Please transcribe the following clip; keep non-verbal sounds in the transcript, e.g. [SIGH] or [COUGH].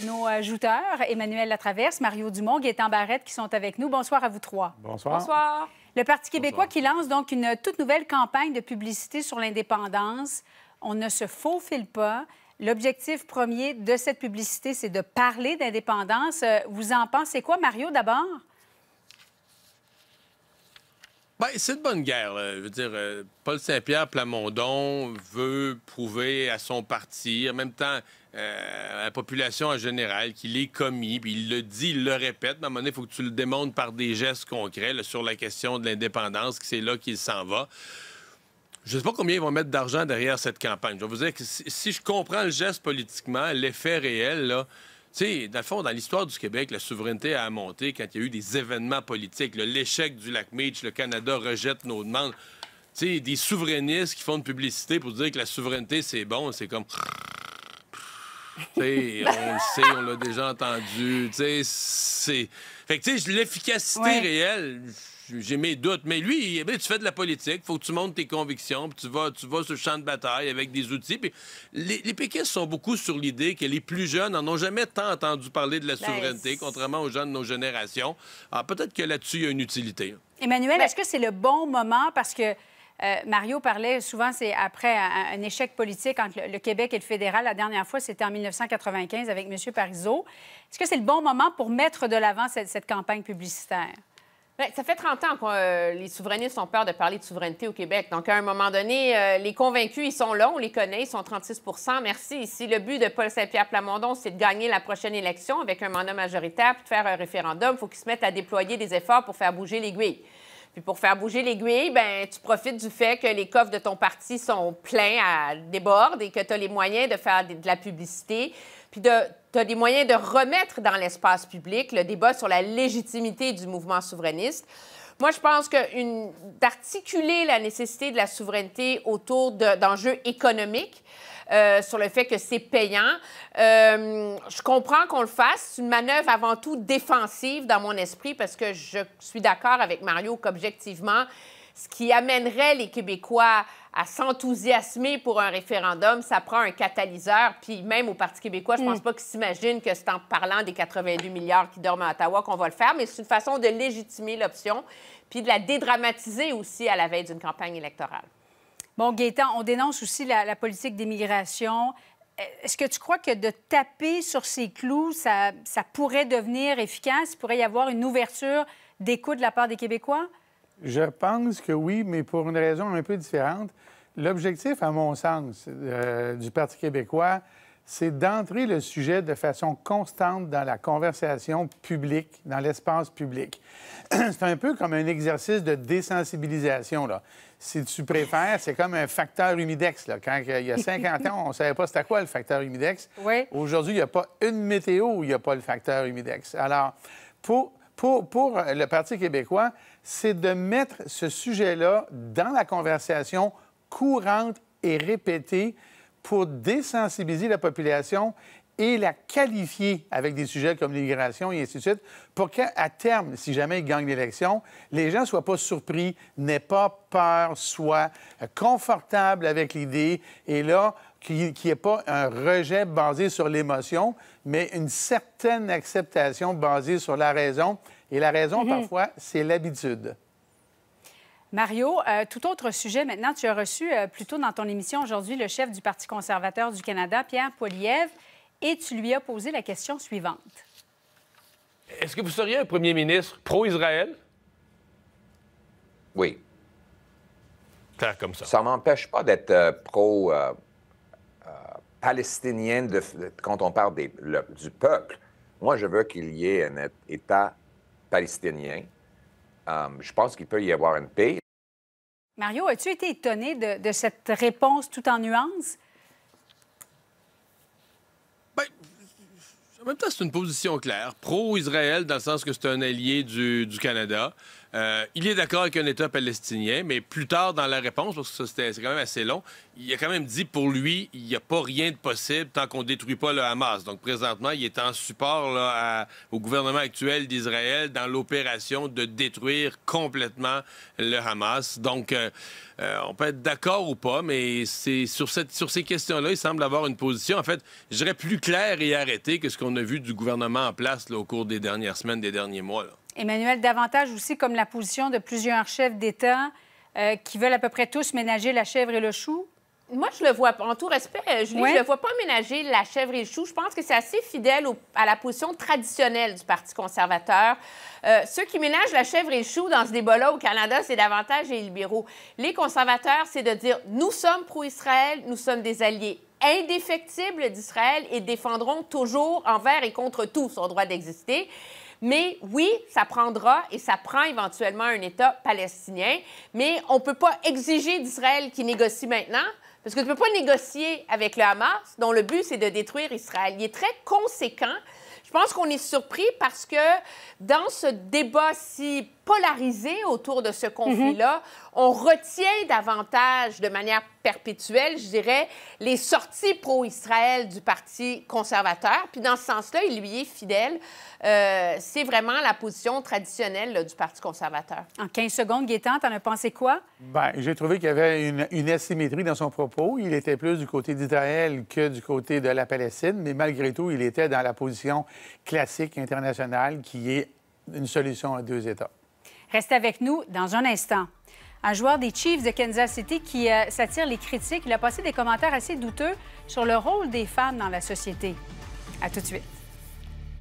Nos ajouteurs, euh, Emmanuel Latraverse, Mario Dumont, Gaétan Barrette, qui sont avec nous. Bonsoir à vous trois. Bonsoir. Le Parti québécois qui lance donc une toute nouvelle campagne de publicité sur l'indépendance. On ne se faufile pas. L'objectif premier de cette publicité, c'est de parler d'indépendance. Euh, vous en pensez quoi, Mario, d'abord? Ben, c'est une bonne guerre. Je veux dire, euh, Paul Saint-Pierre Plamondon veut prouver à son parti, en même temps euh, à la population en général, qu'il est commis, il le dit, il le répète. Mais à un moment donné, il faut que tu le démontres par des gestes concrets sur la question de l'indépendance, que c'est là qu'il s'en va. Je ne sais pas combien ils vont mettre d'argent derrière cette campagne. Je vais vous dire que si je comprends le geste politiquement, l'effet réel, là, sais, dans le fond, dans l'histoire du Québec, la souveraineté a monté quand il y a eu des événements politiques. L'échec du lac Meach, le Canada rejette nos demandes. Tu sais, des souverainistes qui font une publicité pour dire que la souveraineté, c'est bon, c'est comme on le sait, on l'a déjà entendu. c'est... Fait l'efficacité réelle, j'ai mes doutes. Mais lui, ben, tu fais de la politique, faut que tu montes tes convictions, puis tu vas, tu vas sur le champ de bataille avec des outils. les, les sont beaucoup sur l'idée que les plus jeunes n'en ont jamais tant entendu parler de la ben, souveraineté, contrairement aux jeunes de nos générations. Alors, ah, peut-être que là-dessus, il y a une utilité. Emmanuel, ben, est-ce que c'est le bon moment? Parce que euh, Mario parlait souvent, c'est après un, échec politique entre le, Québec et le fédéral. La dernière fois, c'était en 1995 avec M. Parizeau. Est-ce que c'est le bon moment pour mettre de l'avant cette, campagne publicitaire? Ben, ça fait 30 ans que euh, les souverainistes ont peur de parler de souveraineté au Québec. Donc, à un moment donné, euh, les convaincus, ils sont là, on les connaît, ils sont 36 merci. Si le but de Paul Saint-Pierre Plamondon, c'est de gagner la prochaine élection avec un mandat majoritaire puis de faire un référendum, il faut qu'ils se mette à déployer des efforts pour faire bouger l'aiguille. Puis pour faire bouger l'aiguille, ben tu profites du fait que les coffres de ton parti sont pleins à débord et que tu as les moyens de faire de la publicité, puis de tu as des moyens de remettre dans l'espace public le débat sur la légitimité du mouvement souverainiste moi, je pense que d'articuler la nécessité de la souveraineté autour d'enjeux économiques, euh, sur le fait que c'est payant. Euh, je comprends qu'on le fasse. C'est une manœuvre avant tout défensive dans mon esprit parce que je suis d'accord avec Mario qu'objectivement, ce qui amènerait les Québécois à s'enthousiasmer pour un référendum, ça prend un catalyseur. Puis même au Parti québécois, je pense mm. pas qu'ils s'imaginent que c'est en parlant des 82 milliards qui dorment à Ottawa qu'on va le faire, mais c'est une façon de légitimer l'option, puis de la dédramatiser aussi à la veille d'une campagne électorale. Bon, Gaétan, on dénonce aussi la, politique d'immigration. Euh, est-ce que tu crois que de taper sur ces clous, ça, pourrait devenir efficace? Il pourrait y avoir une ouverture des coûts de la part des Québécois? Je pense que oui, mais pour une raison un peu différente. L'objectif, à mon sens, euh, du Parti québécois, c'est d'entrer le sujet de façon constante dans la conversation publique, dans l'espace public. [CLEARS THROAT] C'est un peu comme un exercice de désensibilisation. Là. Si tu préfères, c'est comme un facteur humidex. Là. Quand il y a 50 ans, on ne savait pas c'était quoi le facteur humidex. Aujourd'hui, il n'y a pas une météo où il n'y a pas le facteur humidex. Alors, pour pour, le Parti québécois, c'est de mettre ce sujet-là dans la conversation courante et répétée pour désensibiliser la population et la qualifier avec des sujets comme l'immigration et ainsi de suite, pour qu'à terme, si jamais il gagne l'élection, les gens ne soient pas surpris, n'aient pas peur, soient euh, confortables avec l'idée, et là, qu'il n'y ait pas un rejet basé sur l'émotion, mais une certaine acceptation basée sur la raison. Et la raison, mhm. parfois, c'est l'habitude. Mario, euh, tout autre sujet maintenant. Tu as reçu plutôt euh, plus tôt dans ton émission aujourd'hui le chef du Parti conservateur du Canada, Pierre Poilievre et tu lui as posé la question suivante. Est-ce que vous seriez un premier ministre pro-Israël? Oui. comme ça. Ça m'empêche pas d'être euh, pro. Euh, euh, palestinien, quand on parle du peuple, moi, je veux qu'il y ait un État palestinien. je pense qu'il peut y avoir une paix. Mario, as-tu été étonné de, de cette réponse tout en nuances? En même temps, c'est une position claire. Pro-Israël, dans le sens que c'est un allié du, du Canada. Euh, il est d'accord avec un État palestinien, mais plus tard dans la réponse, parce que c'est quand même assez long, il a quand même dit pour lui, il n'y a pas rien de possible tant qu'on ne détruit pas le Hamas. Donc présentement, il est en support au gouvernement actuel d'Israël dans l'opération de détruire complètement le Hamas. Donc euh, euh, on peut être d'accord ou pas, mais c'est sur, cette, ces questions-là, il semble avoir une position, en fait, je dirais plus clair et arrêtée que ce qu'on a vu du gouvernement en place au cours des dernières semaines, des derniers mois. Emmanuel, davantage aussi comme la position de plusieurs chefs d'État euh, qui veulent à peu près tous ménager la chèvre et le chou? Moi, je le vois, en tout respect, euh, je ne je le vois pas ménager la chèvre et le chou. Je pense que c'est assez fidèle à la position traditionnelle du Parti conservateur. Euh, ceux qui ménagent la chèvre et le chou dans ce débat-là au Canada, c'est davantage les libéraux. Les conservateurs, c'est de dire nous sommes pro-Israël, nous sommes des alliés indéfectibles d'Israël et défendrons toujours envers et contre tout son droit d'exister. Mais oui, ça prendra et ça prend éventuellement un État palestinien, mais on ne peut pas exiger d'Israël qu'il négocie maintenant. Parce que tu ne peux pas négocier avec le Hamas, dont le but, c'est de détruire Israël. Il est très conséquent. Je pense qu'on est surpris parce que dans ce débat si polarisé autour de ce mhm. conflit-là. On retient davantage de manière perpétuelle, je dirais, les sorties pro-Israël du Parti conservateur. Puis dans ce sens-là, il lui est fidèle. Euh, c'est vraiment la position traditionnelle du Parti conservateur. En 15 secondes, Gaétan, t'en as pensé quoi? Bien, j'ai trouvé qu'il y avait une, une, asymétrie dans son propos. Il était plus du côté d'Israël que du côté de la Palestine, mais malgré tout, il était dans la position classique internationale qui est une solution à deux États. Restez avec nous dans un instant. Un joueur des Chiefs de Kansas City qui euh, s'attire les critiques, il a passé des commentaires assez douteux sur le rôle des femmes dans la société. À tout de suite.